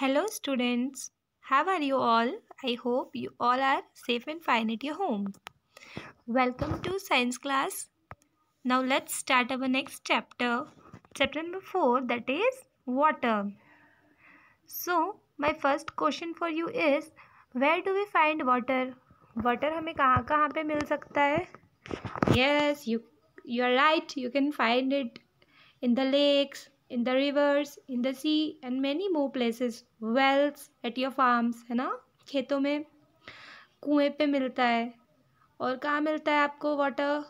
Hello students, how are you all? I hope you all are safe and fine at your home. Welcome to science class. Now let's start our next chapter, chapter number 4 that is water. So my first question for you is where do we find water? Water हमें कहाँ कहाँ पे मिल सकता है Yes, you you are right. You can find it in the lakes, in the rivers in the sea and many more places wells at your farms है ना खेतों में कुएँ पे मिलता है और कहाँ मिलता है आपको वाटर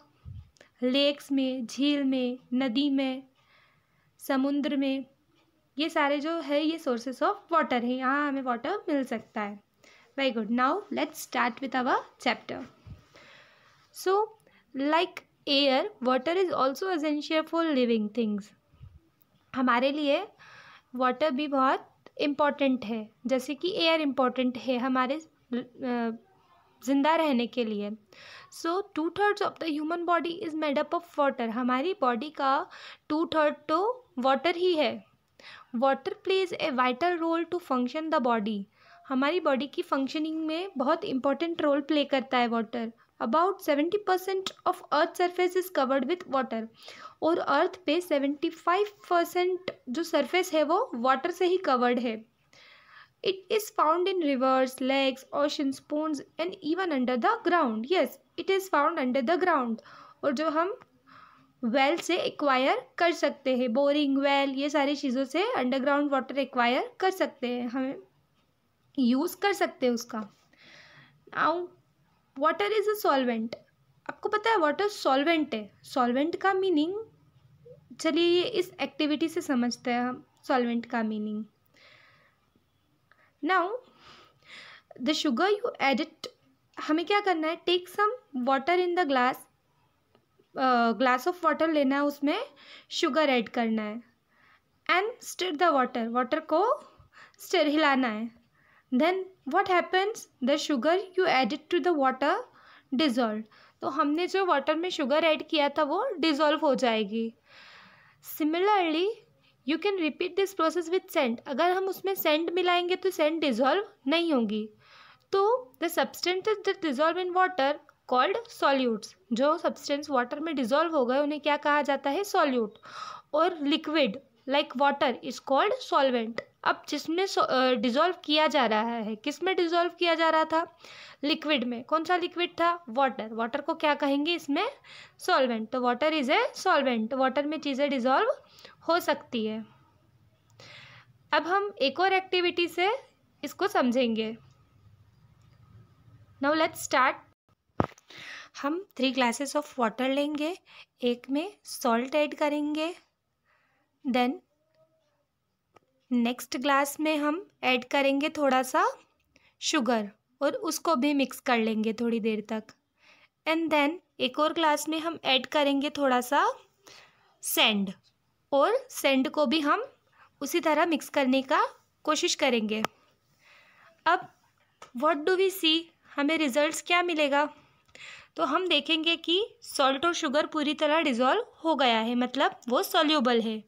लेक्स में झील में नदी में समुद्र में ये सारे जो है ये सोर्सेस ऑफ वाटर है यहाँ हमें वाटर मिल सकता है very good now let's start with our chapter so like air water is also essential for living things हमारे लिए वाटर भी बहुत इम्पॉर्टेंट है जैसे कि एयर इम्पॉर्टेंट है हमारे ज़िंदा रहने के लिए so two thirds of the human body is made up of water हमारी बॉडी का टू थर्ड तो वाटर ही है water plays a vital role to function the body हमारी बॉडी की फंक्शनिंग में बहुत इम्पॉर्टेंट रोल प्ले करता है water about seventy percent of earth surface is covered with water और अर्थ पे सेवेंटी फाइव परसेंट जो सरफेस है वो वाटर से ही कवर्ड है it is found in rivers lakes ocean स्पून and even under the ground yes it is found under the ground और जो हम वेल से एक्वायर कर सकते हैं बोरिंग वेल ये सारी चीज़ों से अंडरग्राउंड वाटर एक्वायर कर सकते हैं हमें यूज़ कर सकते हैं उसका now water is a solvent आपको पता है वाटर सॉल्वेंट है सॉल्वेंट का मीनिंग चलिए ये इस एक्टिविटी से समझते हैं हम सॉल्वेंट का meaning now the sugar you added हमें क्या करना है take some water in the glass glass of water लेना है उसमें शुगर ऐड करना है and stir the water water को स्टिर हिलाना है then what happens the sugar you added to the water dissolve तो हमने जो वाटर में शुगर ऐड किया था वो डिज़ोल्व हो जाएगी similarly you can repeat this process with sand अगर हम उसमें सेंट मिलाएंगे तो सेंट डिज़ोल्व नहीं होगी तो the substance that dissolve in water called solutes जो सब्सटेंस वाटर में डिज़ोल्व हो गए उन्हें क्या कहा जाता है सॉल्यूट और liquid like water is called solvent अब जिसमें डिज़ोल्व किया जा रहा है किस में डिज़ोल्व किया जा रहा था लिक्विड में कौन सा लिक्विड था वाटर वाटर को क्या कहेंगे इसमें सॉल्वेंट तो water is a solvent water में चीज़ें डिज़ोल्व हो सकती है अब हम एक और एक्टिविटी से इसको समझेंगे नाउ लेट स्टार्ट हम थ्री ग्लासेस ऑफ वाटर लेंगे एक में सॉल्ट ऐड करेंगे देन नेक्स्ट ग्लास में हम ऐड करेंगे थोड़ा सा शुगर और उसको भी मिक्स कर लेंगे थोड़ी देर तक एंड देन एक और ग्लास में हम ऐड करेंगे थोड़ा सा सेंड और सेंड को भी हम उसी तरह मिक्स करने का कोशिश करेंगे अब व्हाट डू वी सी हमें रिजल्ट्स क्या मिलेगा तो हम देखेंगे कि सॉल्ट और शुगर पूरी तरह डिज़ोल्व हो गया है मतलब वो सॉल्यूबल है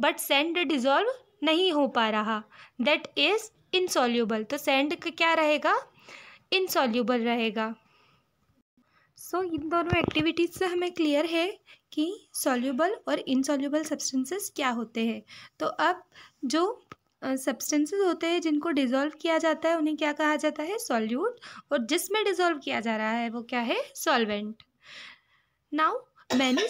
बट सेंड डिज़ोल्व नहीं हो पा रहा दैट इज़ इनसॉल्यूबल तो सेंड क्या रहेगा इनसॉल्यूबल रहेगा सो so, इन दोनों एक्टिविटीज़ से हमें क्लियर है कि सॉल्यूबल और इनसॉल्यूबल सब्सटेंसेस क्या होते हैं तो अब जो सब्सटेंसेस uh, होते हैं जिनको डिज़ोल्व किया जाता है उन्हें क्या कहा जाता है सॉल्यूट और जिसमें डिज़ोल्व किया जा रहा है वो क्या है solvent now many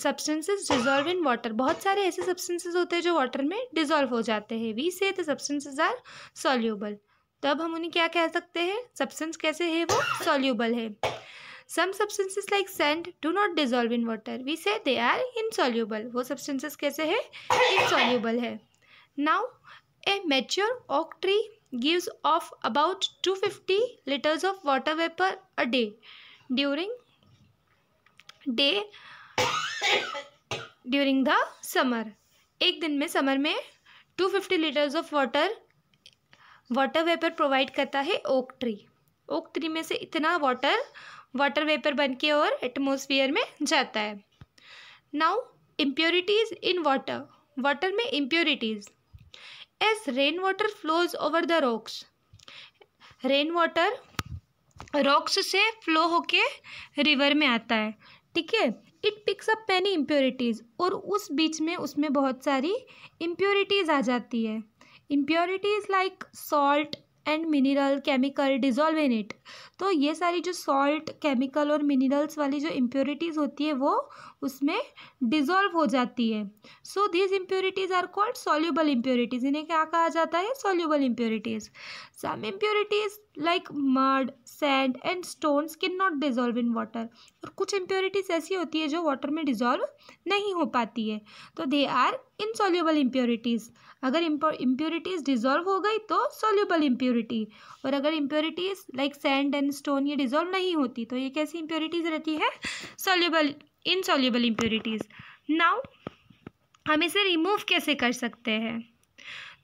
substances dissolve in water बहुत सारे ऐसे सब्सटेंसेस होते हैं जो वाटर में डिजॉल्व हो जाते हैं वी से द सब्सटेंसेस आर सॉल्यूबल तो अब हम उन्हें क्या कह सकते हैं सब्सटेंस कैसे है वो सॉल्यूबल है some substances like sand do not dissolve in water we say they are insoluble वो सब्सटेंसेस कैसे है इनसॉल्यूबल है now a mature oak tree of about two fifty litres of water vapour a day during day during the summer एक दिन में summer में two fifty litres of water water vapour provide करता है oak tree oak tree में से इतना water water vapour बन के और एटमोसफियर में जाता है now impurities in water water में impurities as rain water flows over the rocks rain water rocks से फ्लो होके रिवर में आता है ठीक है it picks up many impurities और उस बीच में उसमें बहुत सारी इम्प्योरिटीज़ आ जाती है impurities like salt and mineral chemical dissolve in it तो ये सारी जो सॉल्ट केमिकल और मिनरल्स वाली जो इम्प्योरिटीज़ होती है वो उसमें डिज़ोल्व हो जाती है so these impurities are called soluble impurities इन्हें क्या कहा जाता है soluble impurities some impurities like mud sand and stones can not dissolve in water और कुछ इम्प्योरिटीज़ ऐसी होती है जो वाटर में डिजोल्व नहीं हो पाती है तो दे आर इनसॉल्यूबल इम्प्योरिटीज़ अगर इम्प्योरिटीज़ डिजोल्व हो गई तो सॉल्यूबल इम्प्योरिटी और अगर impurities like sand and and stone ये डिजोल्व नहीं होती तो ये कैसी इम्प्योरिटीज रहती है सोल्यूबल इनसॉल्यूबल इम्प्योरिटीज नाउ हम इसे रिमूव कैसे कर सकते हैं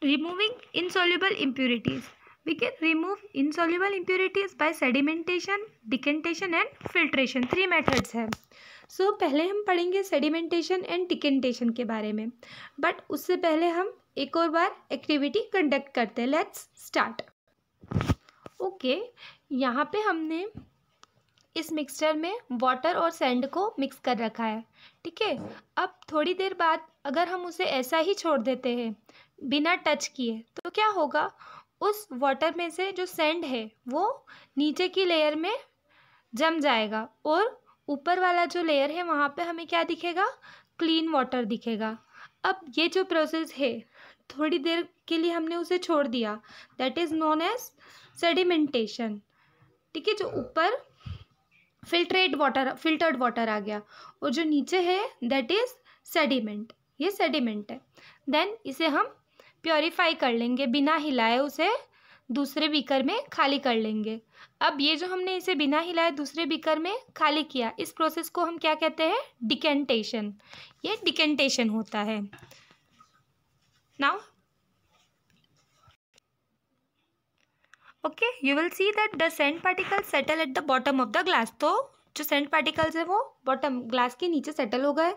removing insoluble impurities we can remove insoluble impurities by sedimentation decantation and filtration three methods हैं सो पहले हम पढ़ेंगे सेडिमेंटेशन एंड डिकेंटेशन के बारे में बट उससे पहले हम एक और बार एक्टिविटी कंडक्ट करते हैं लेट्स स्टार्ट ओके यहाँ पे हमने इस मिक्सचर में वाटर और सैंड को मिक्स कर रखा है ठीक है अब थोड़ी देर बाद अगर हम उसे ऐसा ही छोड़ देते हैं बिना टच किए तो क्या होगा उस वाटर में से जो सैंड है वो नीचे की लेयर में जम जाएगा और ऊपर वाला जो लेयर है वहाँ पे हमें क्या दिखेगा क्लीन वाटर दिखेगा अब ये जो प्रोसेस है थोड़ी देर के लिए हमने उसे छोड़ दिया that is known as sedimentation ठीक है जो हाँ। ऊपर फिल्ट्रेट वाटर फिल्टर्ड वाटर आ गया और जो नीचे है दैट इज़ सेडिमेंट ये सेडिमेंट है देन इसे हम प्योरीफाई कर लेंगे बिना हिलाए उसे दूसरे बीकर में खाली कर लेंगे अब ये जो हमने इसे बिना हिलाए दूसरे बीकर में खाली किया इस प्रोसेस को हम क्या कहते हैं डिकेंटेशन ये डिकेंटेशन होता है now okay you will see that the sand particles settle at the bottom of the glass so तो जो सेंट पार्टिकल्स है वो बॉटम ग्लास के नीचे सेटल हो गए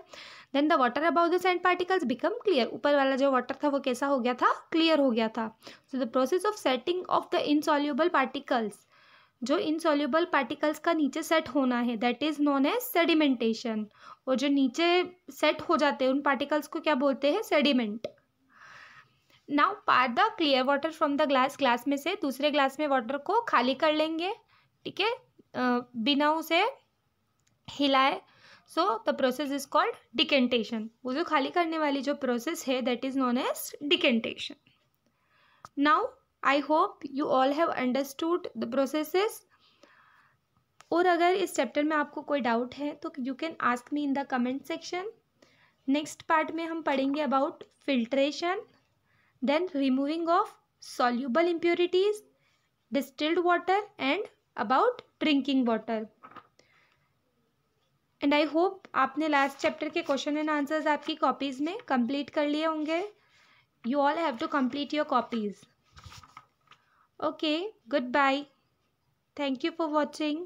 then the water above the sand particles become clear ऊपर वाला जो वाटर था वो कैसा हो गया था क्लियर हो गया था so the process of setting of the insoluble particles जो इनसॉल्यूबल पार्टिकल्स का नीचे सेट होना है that is known as sedimentation और जो नीचे सेट हो जाते हैं उन पार्टिकल्स को क्या बोलते हैं sediment now pour the clear water from the glass glass में से दूसरे ग्लास में वाटर को खाली कर लेंगे ठीक है बिना उसे हिलाए so the process is called decantation वो जो खाली करने वाली जो प्रोसेस है that is known as decantation now I hope you all have understood the processes और अगर इस चैप्टर में आपको कोई डाउट है तो you can ask me in the comment section next part में हम पढ़ेंगे about filtration then removing of soluble impurities distilled water and about drinking water and I hope आपने लास्ट चैप्टर के क्वेश्चन एंड आंसर्स आपकी copies में complete कर लिए होंगे you all have to complete your copies okay good bye thank you for watching